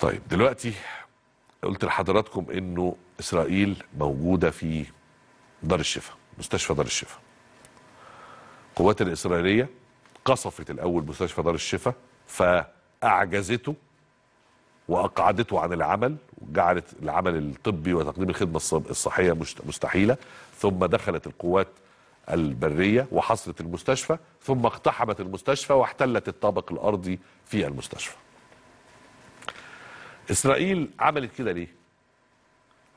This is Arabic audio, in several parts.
طيب دلوقتي قلت لحضراتكم انه اسرائيل موجوده في دار الشفاء مستشفى دار الشفاء القوات الاسرائيليه قصفت الاول مستشفى دار الشفاء فاعجزته واقعدته عن العمل وجعلت العمل الطبي وتقديم الخدمه الصحيه مستحيله ثم دخلت القوات البريه وحصرت المستشفى ثم اقتحمت المستشفى واحتلت الطابق الارضي في المستشفى اسرائيل عملت كده ليه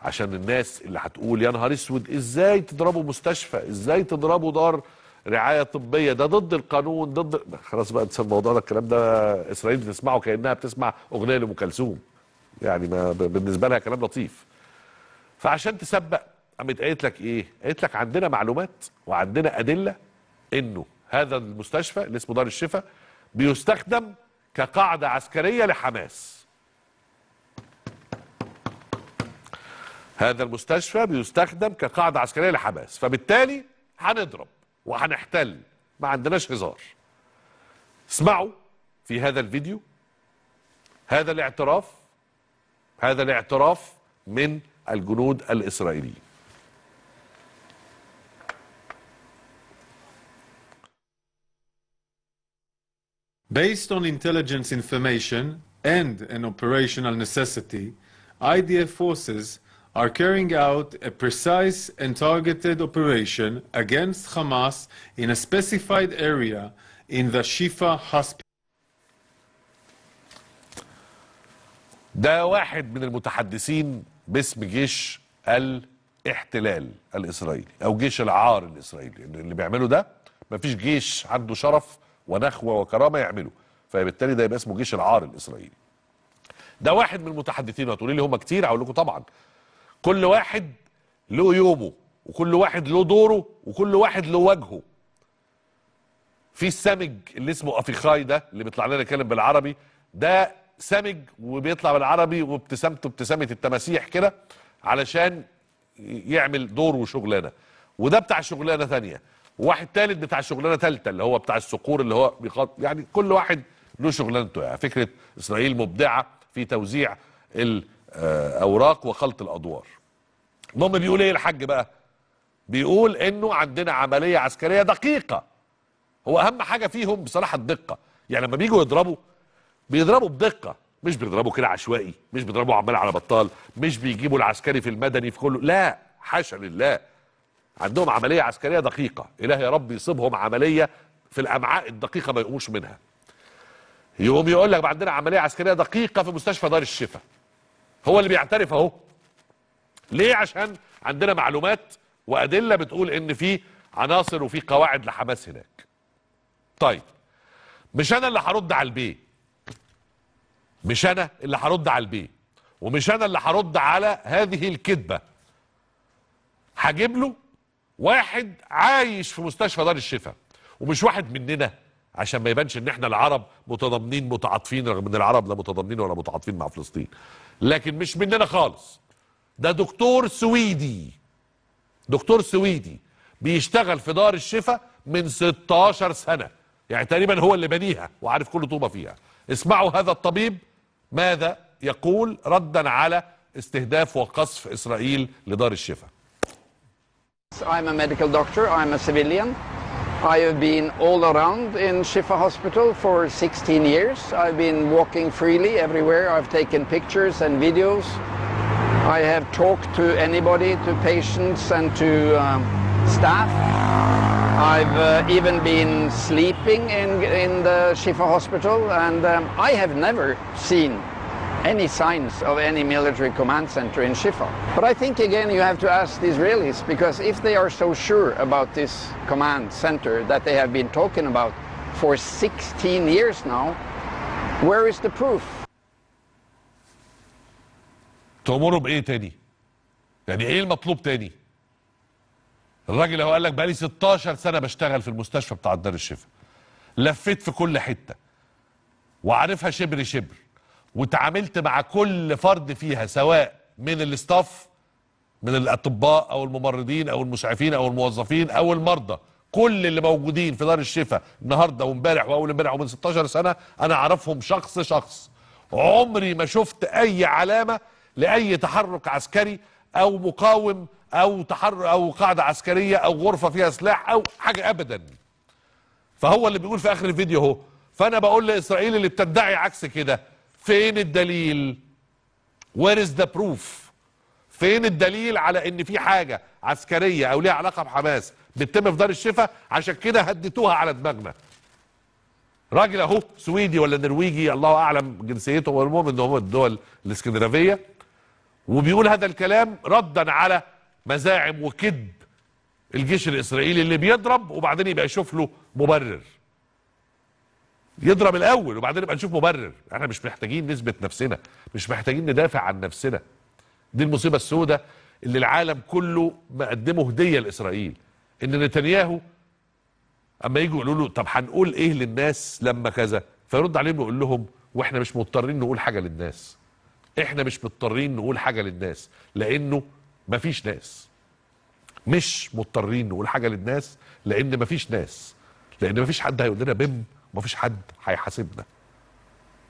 عشان الناس اللي هتقول يا نهار اسود ازاي تضربوا مستشفى ازاي تضربوا دار رعايه طبيه ده ضد القانون ضد خلاص بقى انسى الموضوع ده الكلام ده اسرائيل بتسمعه كانها بتسمع اغنيه لام كلثوم يعني ما بالنسبه لها كلام لطيف فعشان تسبق قامت قالت لك ايه؟ قالت لك عندنا معلومات وعندنا ادله انه هذا المستشفى اللي اسمه دار الشفاء بيستخدم كقاعده عسكريه لحماس. هذا المستشفى بيستخدم كقاعده عسكريه لحماس فبالتالي هنضرب وهنحتل ما عندناش هزار اسمعوا في هذا الفيديو هذا الاعتراف هذا الاعتراف من الجنود الاسرائيليين Based on intelligence information and an operational necessity, IDF forces are carrying out a precise and targeted operation against Hamas in a specified area in the Shifa hospital. ده واحد من المتحدثين باسم جيش الاحتلال الاسرائيلي او جيش العار الاسرائيلي اللي بيعمله ده مفيش جيش عنده شرف ونخوه وكرامه يعمله فبالتالي ده يبقى اسمه جيش العار الاسرائيلي ده واحد من المتحدثين هتقولي لي هم كتير هقول لكم طبعا كل واحد له يومه وكل واحد له دوره وكل واحد له وجهه في السمج اللي اسمه افيخاي ده اللي بيطلع لنا يتكلم بالعربي ده سمج وبيطلع بالعربي وابتسامته ابتسامه التماسيح كده علشان يعمل دور وشغلانه وده بتاع شغلانه ثانيه وواحد ثالث بتاع شغلانه ثالثه اللي هو بتاع الصقور اللي هو بيخط يعني كل واحد له شغلانته يعني فكره اسرائيل مبدعه في توزيع آه، اوراق وخلط الادوار المهم بيقول ايه الحاج بقى بيقول انه عندنا عمليه عسكريه دقيقه هو اهم حاجه فيهم بصراحه الدقه يعني لما بييجوا يضربوا بيضربوا بدقه مش بيضربوا كده عشوائي مش بيضربوا عمال على بطال مش بيجيبوا العسكري في المدني في كله لا حاشا لله عندهم عمليه عسكريه دقيقه اله يا رب يصيبهم عمليه في الامعاء الدقيقه ما يقوموش منها يقوم يقول لك عندنا عمليه عسكريه دقيقه في مستشفى دار الشفا هو اللي بيعترف اهو ليه عشان عندنا معلومات وادله بتقول ان في عناصر وفي قواعد لحماس هناك طيب مش انا اللي هرد على البيه مش انا اللي هرد على البيه ومش انا اللي هرد على هذه الكذبه هجيب له واحد عايش في مستشفى دار الشفاء ومش واحد مننا عشان ما يبانش ان احنا العرب متضامنين متعاطفين رغم ان العرب لا متضامنين ولا متعاطفين مع فلسطين لكن مش مننا خالص ده دكتور سويدي دكتور سويدي بيشتغل في دار الشفاء من 16 سنه يعني تقريبا هو اللي بنيها وعارف كل طوبه فيها اسمعوا هذا الطبيب ماذا يقول ردا على استهداف وقصف اسرائيل لدار الشفاء I'm a medical doctor, I'm a civilian. I have been all around in Shifa Hospital for 16 years. I've been walking freely everywhere. I've taken pictures and videos. I have talked to anybody, to patients and to um, staff. I've uh, even been sleeping in, in the Shifa Hospital and um, I have never seen any signs of any military command center in Shifa. But I think again you have to ask the Israelis because if they are so sure about this command center that they have been talking about for 16 years now, where is the proof? تأمره بإيه تاني؟ يعني إيه المطلوب تاني؟ الراجل هو قال لك بقالي 16 سنة بشتغل في المستشفى بتاع دار الشفا لفيت في كل حتة وعارفها شبر شبر وتعاملت مع كل فرد فيها سواء من الاستاف من الاطباء او الممرضين او المسعفين او الموظفين او المرضى كل اللي موجودين في دار الشفاء النهارده وامبارح واول امبارح ومن 16 سنه انا اعرفهم شخص شخص عمري ما شفت اي علامه لاي تحرك عسكري او مقاوم او تحرك او قاعده عسكريه او غرفه فيها سلاح او حاجه ابدا فهو اللي بيقول في اخر الفيديو اهو فانا بقول لاسرائيل اللي بتدعي عكس كده فين الدليل وير از ذا بروف فين الدليل على ان في حاجه عسكريه او ليها علاقه بحماس بتتم في دار الشفا عشان كده هديتوها على دماغنا راجل اهو سويدي ولا نرويجي الله اعلم جنسيته والمهم ان هم الدول الاسكندنافيه وبيقول هذا الكلام ردا على مزاعم وكذب الجيش الاسرائيلي اللي بيضرب وبعدين يبقى يشوف له مبرر يضرب الاول وبعدين يبقى نشوف مبرر احنا مش محتاجين نثبت نفسنا مش محتاجين ندافع عن نفسنا دي المصيبه السوداء اللي العالم كله مقدمه هديه لاسرائيل ان نتنياهو اما يجوا يقولوا له طب هنقول ايه للناس لما كذا فيرد عليهم ويقول لهم واحنا مش مضطرين نقول حاجه للناس احنا مش مضطرين نقول حاجه للناس لانه مفيش ناس مش مضطرين نقول حاجه للناس لان مفيش ناس لان مفيش حد هيقول لنا بم مفيش حد هيحاسبنا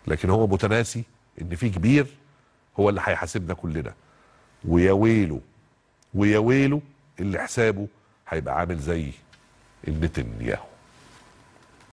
لكن هو متناسي ان في كبير هو اللي هيحاسبنا كلنا ويا ويله ويا ويله اللي حسابه هيبقى عامل زي النتنياهو